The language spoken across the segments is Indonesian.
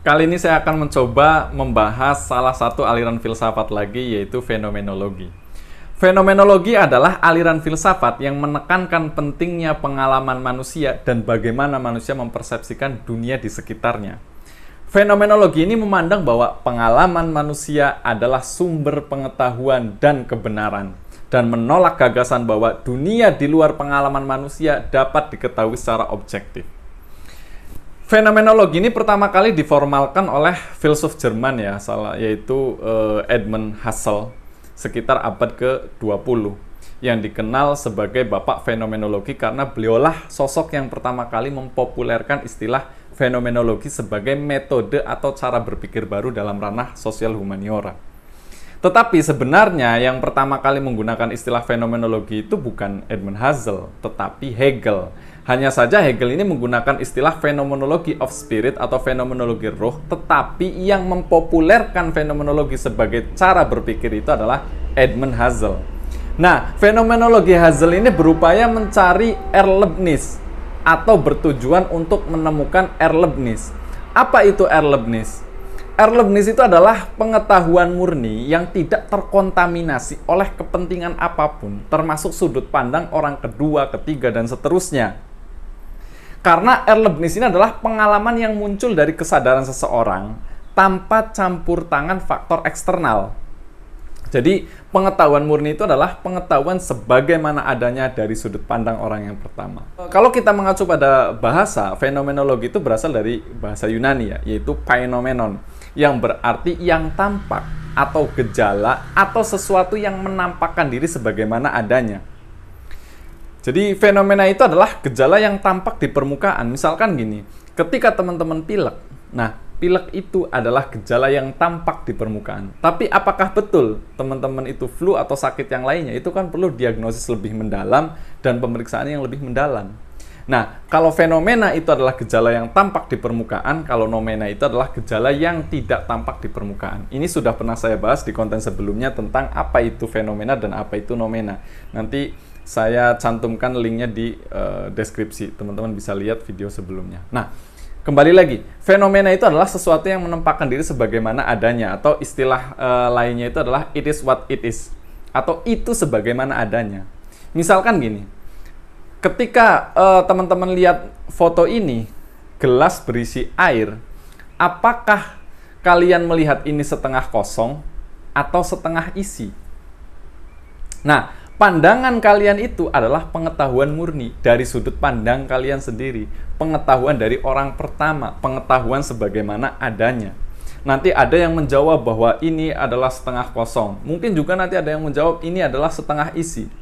Kali ini saya akan mencoba membahas salah satu aliran filsafat lagi yaitu fenomenologi. Fenomenologi adalah aliran filsafat yang menekankan pentingnya pengalaman manusia dan bagaimana manusia mempersepsikan dunia di sekitarnya. Fenomenologi ini memandang bahwa pengalaman manusia adalah sumber pengetahuan dan kebenaran dan menolak gagasan bahwa dunia di luar pengalaman manusia dapat diketahui secara objektif. Fenomenologi ini pertama kali diformalkan oleh filsuf Jerman ya, salah yaitu uh, Edmund Husserl sekitar abad ke-20 yang dikenal sebagai bapak fenomenologi karena beliaulah sosok yang pertama kali mempopulerkan istilah fenomenologi sebagai metode atau cara berpikir baru dalam ranah sosial humaniora. Tetapi sebenarnya yang pertama kali menggunakan istilah fenomenologi itu bukan Edmund Husserl, tetapi Hegel. Hanya saja Hegel ini menggunakan istilah fenomenologi of spirit atau fenomenologi roh, tetapi yang mempopulerkan fenomenologi sebagai cara berpikir itu adalah Edmund Husserl. Nah, fenomenologi Husserl ini berupaya mencari Erlebnis atau bertujuan untuk menemukan Erlebnis. Apa itu Erlebnis? Erlebnis itu adalah pengetahuan murni yang tidak terkontaminasi oleh kepentingan apapun, termasuk sudut pandang orang kedua, ketiga, dan seterusnya. Karena Erlebnis ini adalah pengalaman yang muncul dari kesadaran seseorang tanpa campur tangan faktor eksternal. Jadi, pengetahuan murni itu adalah pengetahuan sebagaimana adanya dari sudut pandang orang yang pertama. Kalau kita mengacu pada bahasa, fenomenologi itu berasal dari bahasa Yunani ya, yaitu "phenomenon" yang berarti yang tampak atau gejala atau sesuatu yang menampakkan diri sebagaimana adanya. Jadi fenomena itu adalah gejala yang tampak di permukaan. Misalkan gini, ketika teman-teman pilek. Nah, pilek itu adalah gejala yang tampak di permukaan. Tapi apakah betul teman-teman itu flu atau sakit yang lainnya? Itu kan perlu diagnosis lebih mendalam dan pemeriksaan yang lebih mendalam. Nah, kalau fenomena itu adalah gejala yang tampak di permukaan, kalau nomena itu adalah gejala yang tidak tampak di permukaan. Ini sudah pernah saya bahas di konten sebelumnya tentang apa itu fenomena dan apa itu nomena. Nanti saya cantumkan linknya di uh, deskripsi. Teman-teman bisa lihat video sebelumnya. Nah, kembali lagi, fenomena itu adalah sesuatu yang menempatkan diri sebagaimana adanya atau istilah uh, lainnya itu adalah it is what it is atau itu sebagaimana adanya. Misalkan gini, ketika teman eh, teman-teman lihat foto ini, gelas berisi air, apakah kalian melihat ini setengah kosong atau setengah isi? Nah, pandangan kalian itu adalah pengetahuan murni dari sudut pandang kalian sendiri, pengetahuan dari orang pertama, pengetahuan sebagaimana adanya. Nanti ada yang menjawab bahwa ini adalah setengah kosong. Mungkin juga nanti ada yang menjawab ini adalah setengah isi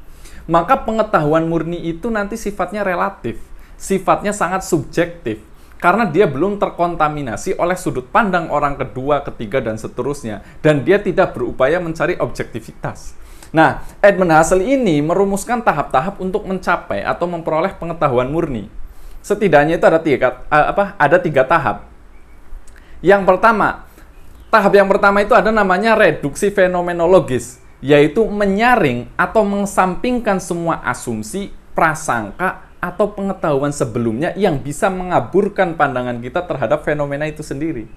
maka pengetahuan murni itu nanti sifatnya relatif, sifatnya sangat subjektif karena dia belum terkontaminasi oleh sudut pandang orang kedua, ketiga, dan seterusnya. Dan dia tidak berupaya mencari objektivitas. Nah, Edmund Husserl ini merumuskan tahap-tahap untuk mencapai atau memperoleh pengetahuan murni. Setidaknya itu ada tiga, apa, ada tiga tahap. Yang pertama, tahap yang pertama itu ada namanya reduksi fenomenologis yaitu menyaring atau mengesampingkan semua asumsi, prasangka, atau pengetahuan sebelumnya yang bisa mengaburkan pandangan kita terhadap fenomena itu sendiri.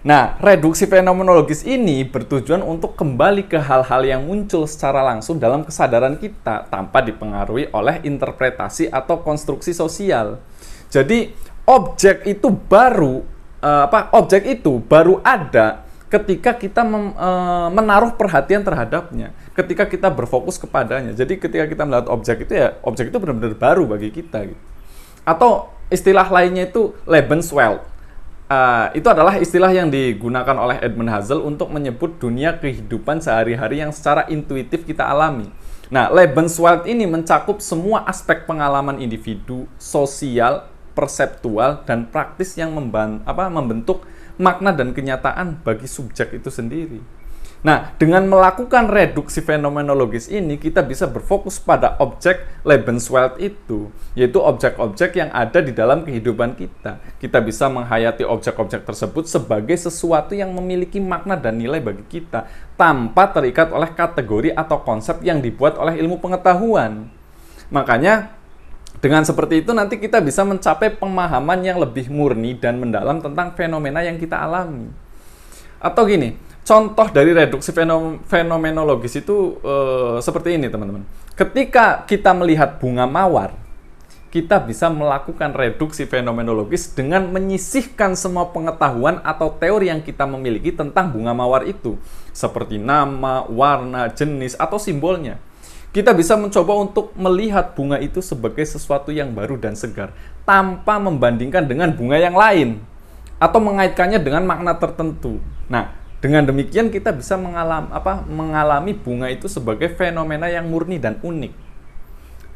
Nah, reduksi fenomenologis ini bertujuan untuk kembali ke hal-hal yang muncul secara langsung dalam kesadaran kita tanpa dipengaruhi oleh interpretasi atau konstruksi sosial. Jadi, objek itu baru eh, apa objek itu baru ada ketika kita mem, e, menaruh perhatian terhadapnya, ketika kita berfokus kepadanya. Jadi ketika kita melihat objek itu ya objek itu benar-benar baru bagi kita gitu. Atau istilah lainnya itu Lebenswelt. Uh, itu adalah istilah yang digunakan oleh Edmund Hazel untuk menyebut dunia kehidupan sehari-hari yang secara intuitif kita alami. Nah, Lebenswelt ini mencakup semua aspek pengalaman individu, sosial, perseptual, dan praktis yang memban apa, membentuk makna dan kenyataan bagi subjek itu sendiri. Nah, dengan melakukan reduksi fenomenologis ini, kita bisa berfokus pada objek Lebenswelt itu, yaitu objek-objek yang ada di dalam kehidupan kita. Kita bisa menghayati objek-objek tersebut sebagai sesuatu yang memiliki makna dan nilai bagi kita, tanpa terikat oleh kategori atau konsep yang dibuat oleh ilmu pengetahuan. Makanya, dengan seperti itu nanti kita bisa mencapai pemahaman yang lebih murni dan mendalam tentang fenomena yang kita alami. Atau gini, contoh dari reduksi fenomenologis itu e, seperti ini teman-teman. Ketika kita melihat bunga mawar, kita bisa melakukan reduksi fenomenologis dengan menyisihkan semua pengetahuan atau teori yang kita memiliki tentang bunga mawar itu, seperti nama, warna, jenis, atau simbolnya. Kita bisa mencoba untuk melihat bunga itu sebagai sesuatu yang baru dan segar tanpa membandingkan dengan bunga yang lain atau mengaitkannya dengan makna tertentu. Nah, dengan demikian kita bisa mengalami apa mengalami bunga itu sebagai fenomena yang murni dan unik.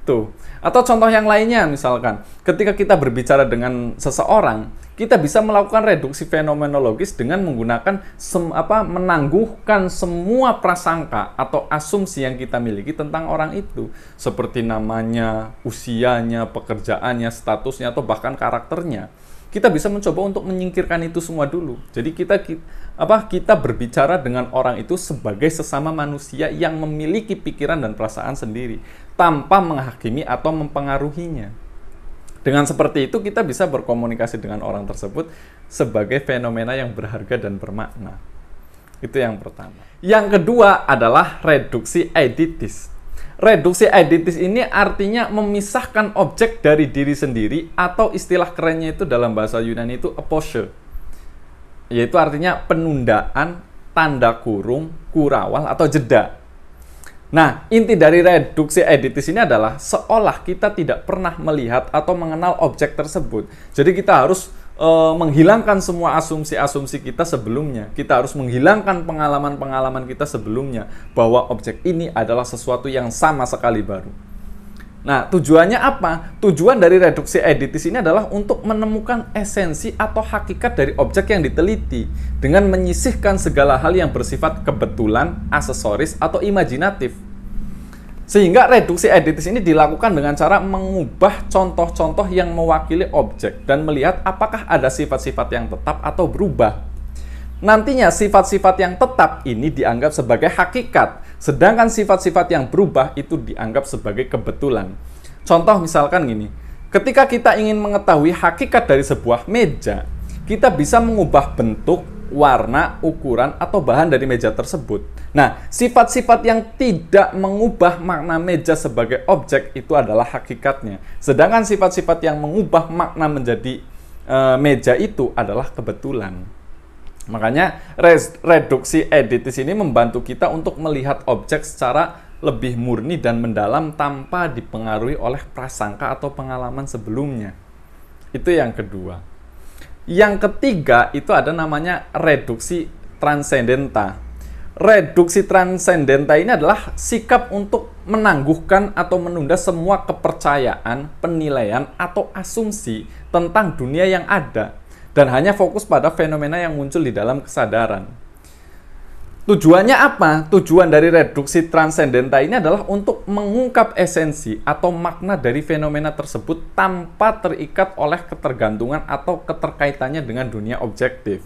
Tuh. Atau contoh yang lainnya misalkan, ketika kita berbicara dengan seseorang, kita bisa melakukan reduksi fenomenologis dengan menggunakan sem apa menangguhkan semua prasangka atau asumsi yang kita miliki tentang orang itu, seperti namanya, usianya, pekerjaannya, statusnya atau bahkan karakternya. Kita bisa mencoba untuk menyingkirkan itu semua dulu. Jadi kita, kita apa kita berbicara dengan orang itu sebagai sesama manusia yang memiliki pikiran dan perasaan sendiri tanpa menghakimi atau mempengaruhinya. Dengan seperti itu kita bisa berkomunikasi dengan orang tersebut sebagai fenomena yang berharga dan bermakna. Itu yang pertama. Yang kedua adalah reduksi editis. Reduksi editis ini artinya memisahkan objek dari diri sendiri atau istilah kerennya itu dalam bahasa Yunani itu apostle yaitu artinya penundaan tanda kurung, kurawal atau jeda. Nah, inti dari reduksi editis ini adalah seolah kita tidak pernah melihat atau mengenal objek tersebut. Jadi kita harus e, menghilangkan semua asumsi-asumsi kita sebelumnya. Kita harus menghilangkan pengalaman-pengalaman kita sebelumnya bahwa objek ini adalah sesuatu yang sama sekali baru. Nah, tujuannya apa? Tujuan dari reduksi editis ini adalah untuk menemukan esensi atau hakikat dari objek yang diteliti dengan menyisihkan segala hal yang bersifat kebetulan, aksesoris, atau imajinatif. Sehingga reduksi editis ini dilakukan dengan cara mengubah contoh-contoh yang mewakili objek dan melihat apakah ada sifat-sifat yang tetap atau berubah. Nantinya sifat-sifat yang tetap ini dianggap sebagai hakikat, sedangkan sifat-sifat yang berubah itu dianggap sebagai kebetulan. Contoh misalkan gini, ketika kita ingin mengetahui hakikat dari sebuah meja, kita bisa mengubah bentuk, warna, ukuran, atau bahan dari meja tersebut. Nah, sifat-sifat yang tidak mengubah makna meja sebagai objek itu adalah hakikatnya. Sedangkan sifat-sifat yang mengubah makna menjadi e, meja itu adalah kebetulan. Makanya reduksi editis ini membantu kita untuk melihat objek secara lebih murni dan mendalam tanpa dipengaruhi oleh prasangka atau pengalaman sebelumnya. Itu yang kedua. Yang ketiga itu ada namanya reduksi transendenta. Reduksi transendenta ini adalah sikap untuk menangguhkan atau menunda semua kepercayaan, penilaian, atau asumsi tentang dunia yang ada dan hanya fokus pada fenomena yang muncul di dalam kesadaran. Tujuannya apa? Tujuan dari reduksi transendenta ini adalah untuk mengungkap esensi atau makna dari fenomena tersebut tanpa terikat oleh ketergantungan atau keterkaitannya dengan dunia objektif.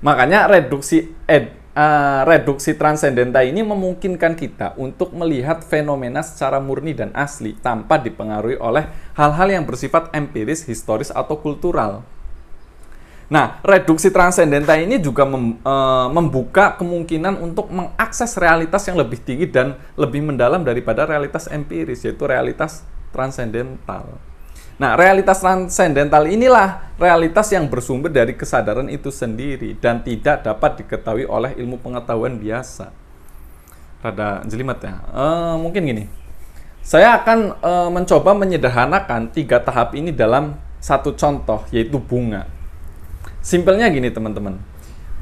Makanya reduksi ed, uh, reduksi transendenta ini memungkinkan kita untuk melihat fenomena secara murni dan asli tanpa dipengaruhi oleh hal-hal yang bersifat empiris, historis atau kultural. Nah, reduksi transendental ini juga mem, e, membuka kemungkinan untuk mengakses realitas yang lebih tinggi dan lebih mendalam daripada realitas empiris, yaitu realitas transendental. Nah, realitas transendental inilah realitas yang bersumber dari kesadaran itu sendiri dan tidak dapat diketahui oleh ilmu pengetahuan biasa. Rada jelimet ya. E, mungkin gini, saya akan e, mencoba menyederhanakan tiga tahap ini dalam satu contoh, yaitu bunga. Simpelnya gini teman-teman.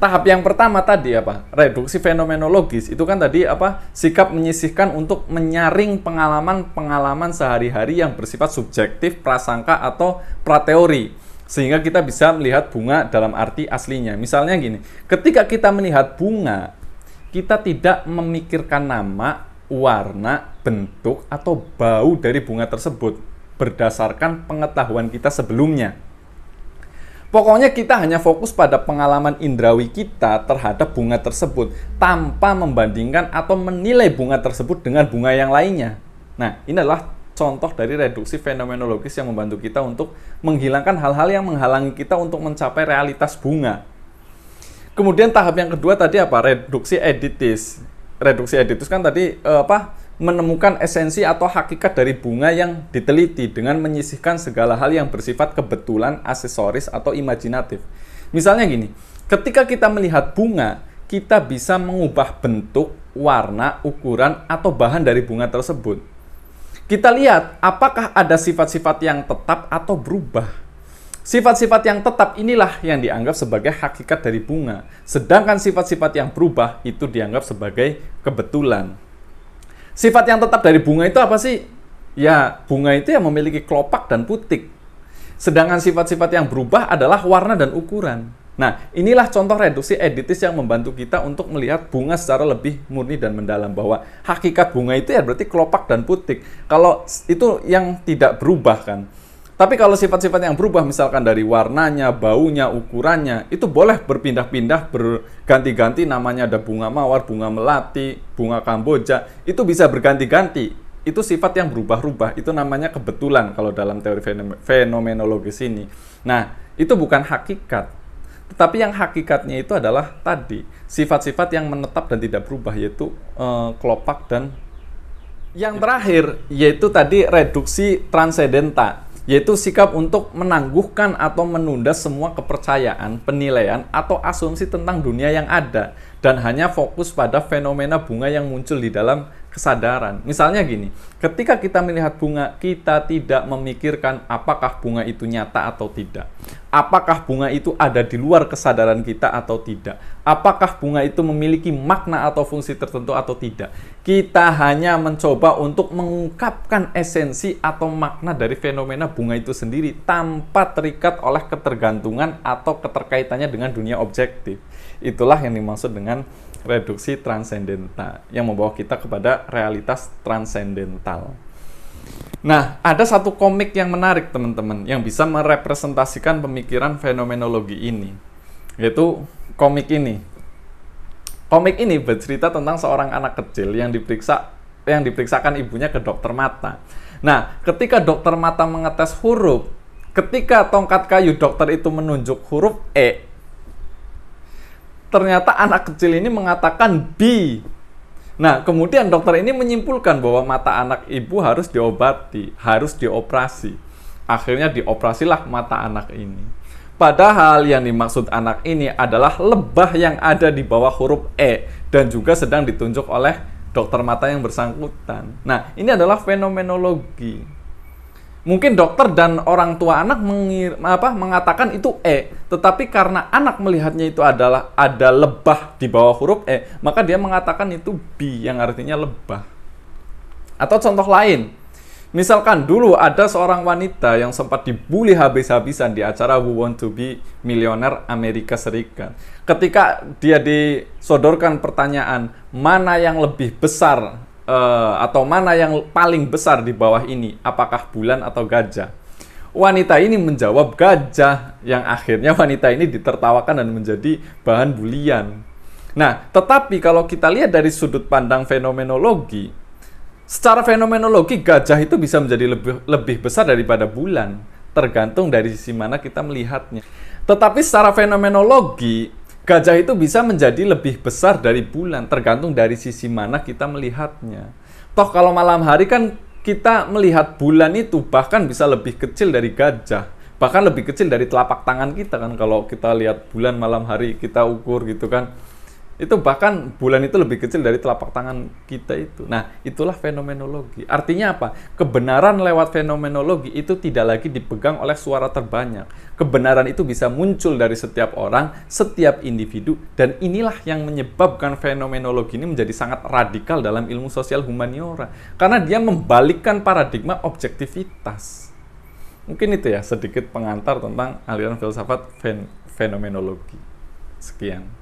Tahap yang pertama tadi apa? Reduksi fenomenologis itu kan tadi apa? Sikap menyisihkan untuk menyaring pengalaman-pengalaman sehari-hari yang bersifat subjektif, prasangka atau prateori sehingga kita bisa melihat bunga dalam arti aslinya. Misalnya gini, ketika kita melihat bunga, kita tidak memikirkan nama, warna, bentuk atau bau dari bunga tersebut berdasarkan pengetahuan kita sebelumnya. Pokoknya kita hanya fokus pada pengalaman indrawi kita terhadap bunga tersebut tanpa membandingkan atau menilai bunga tersebut dengan bunga yang lainnya. Nah, ini adalah contoh dari reduksi fenomenologis yang membantu kita untuk menghilangkan hal-hal yang menghalangi kita untuk mencapai realitas bunga. Kemudian tahap yang kedua tadi apa? Reduksi editis. Reduksi editis kan tadi eh, apa? menemukan esensi atau hakikat dari bunga yang diteliti dengan menyisihkan segala hal yang bersifat kebetulan, aksesoris, atau imajinatif. Misalnya gini, ketika kita melihat bunga, kita bisa mengubah bentuk, warna, ukuran, atau bahan dari bunga tersebut. Kita lihat apakah ada sifat-sifat yang tetap atau berubah. Sifat-sifat yang tetap inilah yang dianggap sebagai hakikat dari bunga, sedangkan sifat-sifat yang berubah itu dianggap sebagai kebetulan. Sifat yang tetap dari bunga itu apa sih? Ya, bunga itu yang memiliki kelopak dan putik. Sedangkan sifat-sifat yang berubah adalah warna dan ukuran. Nah, inilah contoh reduksi editis yang membantu kita untuk melihat bunga secara lebih murni dan mendalam bahwa hakikat bunga itu ya berarti kelopak dan putik. Kalau itu yang tidak berubah kan. Tapi kalau sifat-sifat yang berubah misalkan dari warnanya, baunya, ukurannya, itu boleh berpindah-pindah, berganti-ganti namanya ada bunga mawar, bunga melati, bunga kamboja, itu bisa berganti-ganti. Itu sifat yang berubah-ubah, itu namanya kebetulan kalau dalam teori fenomenologis ini. Nah, itu bukan hakikat. Tetapi yang hakikatnya itu adalah tadi sifat-sifat yang menetap dan tidak berubah yaitu eh, kelopak dan yang terakhir yaitu tadi reduksi transedenta yaitu sikap untuk menangguhkan atau menunda semua kepercayaan, penilaian, atau asumsi tentang dunia yang ada, dan hanya fokus pada fenomena bunga yang muncul di dalam kesadaran. Misalnya gini, ketika kita melihat bunga, kita tidak memikirkan apakah bunga itu nyata atau tidak. Apakah bunga itu ada di luar kesadaran kita atau tidak? Apakah bunga itu memiliki makna atau fungsi tertentu atau tidak? Kita hanya mencoba untuk mengungkapkan esensi atau makna dari fenomena bunga itu sendiri tanpa terikat oleh ketergantungan atau keterkaitannya dengan dunia objektif. Itulah yang dimaksud dengan reduksi transendental yang membawa kita kepada realitas transendental. Nah, ada satu komik yang menarik teman-teman yang bisa merepresentasikan pemikiran fenomenologi ini, yaitu komik ini. Komik ini bercerita tentang seorang anak kecil yang diperiksa yang diperiksakan ibunya ke dokter mata. Nah, ketika dokter mata mengetes huruf, ketika tongkat kayu dokter itu menunjuk huruf E, ternyata anak kecil ini mengatakan B. Nah, kemudian dokter ini menyimpulkan bahwa mata anak ibu harus diobati, harus dioperasi. Akhirnya dioperasilah mata anak ini. Padahal yang dimaksud anak ini adalah lebah yang ada di bawah huruf E dan juga sedang ditunjuk oleh dokter mata yang bersangkutan. Nah, ini adalah fenomenologi mungkin dokter dan orang tua anak mengir, apa, mengatakan itu E, tetapi karena anak melihatnya itu adalah ada lebah di bawah huruf E, maka dia mengatakan itu B yang artinya lebah. Atau contoh lain, misalkan dulu ada seorang wanita yang sempat dibully habis-habisan di acara Who Want to Be Millionaire Amerika Serikat. Ketika dia disodorkan pertanyaan, mana yang lebih besar Eh, atau mana yang paling besar di bawah ini? Apakah bulan atau gajah? Wanita ini menjawab gajah yang akhirnya wanita ini ditertawakan dan menjadi bahan bulian. Nah, tetapi kalau kita lihat dari sudut pandang fenomenologi, secara fenomenologi gajah itu bisa menjadi lebih lebih besar daripada bulan, tergantung dari sisi mana kita melihatnya. Tetapi secara fenomenologi Gajah itu bisa menjadi lebih besar dari bulan, tergantung dari sisi mana kita melihatnya. Toh kalau malam hari kan kita melihat bulan itu bahkan bisa lebih kecil dari gajah, bahkan lebih kecil dari telapak tangan kita kan kalau kita lihat bulan malam hari kita ukur gitu kan itu bahkan bulan itu lebih kecil dari telapak tangan kita itu. Nah, itulah fenomenologi. Artinya apa? Kebenaran lewat fenomenologi itu tidak lagi dipegang oleh suara terbanyak. Kebenaran itu bisa muncul dari setiap orang, setiap individu, dan inilah yang menyebabkan fenomenologi ini menjadi sangat radikal dalam ilmu sosial humaniora. Karena dia membalikkan paradigma objektivitas. Mungkin itu ya sedikit pengantar tentang aliran filsafat fen fenomenologi. Sekian.